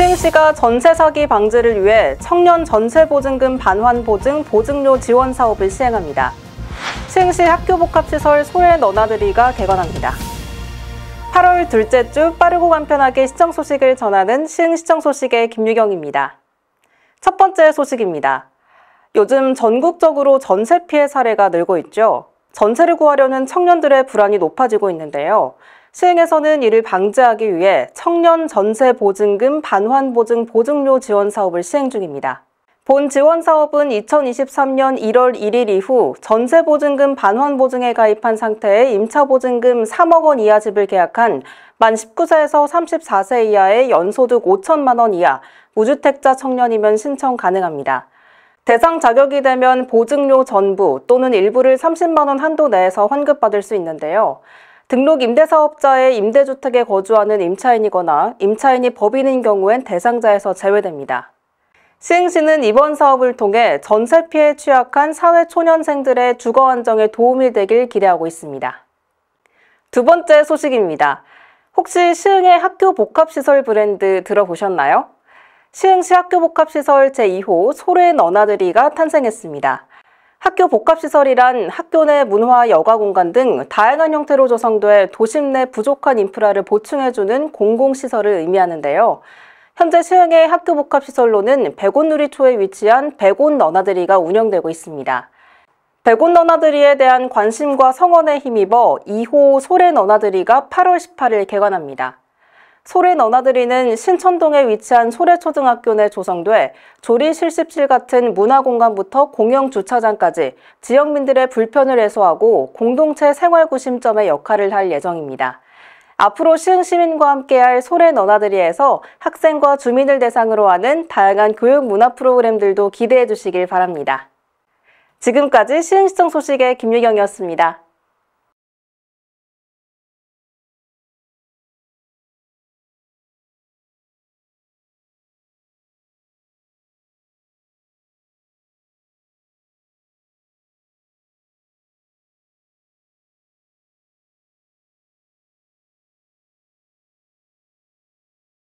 시흥시가 전세 사기 방지를 위해 청년 전세 보증금 반환 보증 보증료 지원 사업을 시행합니다. 시흥시 학교 복합시설 소외 너나들이가 개관합니다. 8월 둘째 주 빠르고 간편하게 시청 소식을 전하는 시흥시청 소식의 김유경입니다. 첫 번째 소식입니다. 요즘 전국적으로 전세 피해 사례가 늘고 있죠. 전세를 구하려는 청년들의 불안이 높아지고 있는데요. 시행에서는 이를 방지하기 위해 청년 전세 보증금 반환 보증 보증료 지원 사업을 시행 중입니다. 본 지원 사업은 2023년 1월 1일 이후 전세 보증금 반환 보증에 가입한 상태의 임차 보증금 3억 원 이하 집을 계약한 만 19세에서 34세 이하의 연소득 5천만 원 이하 무주택자 청년이면 신청 가능합니다. 대상 자격이 되면 보증료 전부 또는 일부를 30만 원 한도 내에서 환급받을 수 있는데요. 등록 임대사업자의 임대주택에 거주하는 임차인이거나 임차인이 법인인 경우엔 대상자에서 제외됩니다. 시행시는 이번 사업을 통해 전세 피해 취약한 사회초년생들의 주거 안정에 도움이 되길 기대하고 있습니다. 두 번째 소식입니다. 혹시 시흥의 학교 복합시설 브랜드 들어보셨나요? 시흥시 학교 복합시설 제2호 소래 너나들이가 탄생했습니다. 학교 복합시설이란 학교 내 문화, 여가 공간 등 다양한 형태로 조성돼 도심 내 부족한 인프라를 보충해주는 공공시설을 의미하는데요. 현재 시행의 학교 복합시설로는 백온누리초에 위치한 백온 너나들이가 운영되고 있습니다. 백온 너나들이에 대한 관심과 성원에 힘입어 2호 소래 너나들이가 8월 18일 개관합니다. 소래 너나들이는 신천동에 위치한 소래초등학교내 조성돼 조리 실습실 같은 문화공간부터 공영 주차장까지 지역민들의 불편을 해소하고 공동체 생활구심점의 역할을 할 예정입니다. 앞으로 시흥시민과 함께할 소래 너나들이에서 학생과 주민을 대상으로 하는 다양한 교육 문화 프로그램들도 기대해 주시길 바랍니다. 지금까지 시흥시청 소식의 김유경이었습니다.